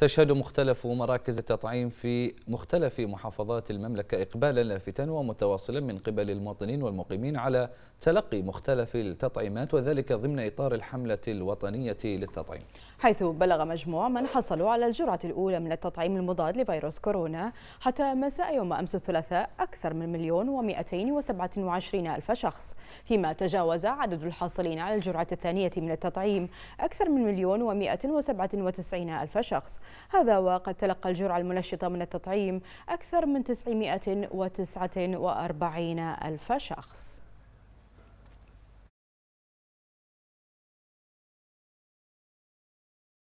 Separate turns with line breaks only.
تشهد مختلف مراكز التطعيم في مختلف محافظات المملكة إقبالا لافتا ومتواصلا من قبل المواطنين والمقيمين على تلقي مختلف التطعيمات وذلك ضمن إطار الحملة الوطنية للتطعيم
حيث بلغ مجموع من حصلوا على الجرعة الأولى من التطعيم المضاد لفيروس كورونا حتى مساء يوم أمس الثلاثاء أكثر من مليون ومئتين وسبعة وعشرين ألف شخص فيما تجاوز عدد الحاصلين على الجرعة الثانية من التطعيم أكثر من مليون ومئة وسبعة وتسعين ألف شخص هذا وقد تلقى الجرعة المنشطة من التطعيم أكثر من 949 ألف شخص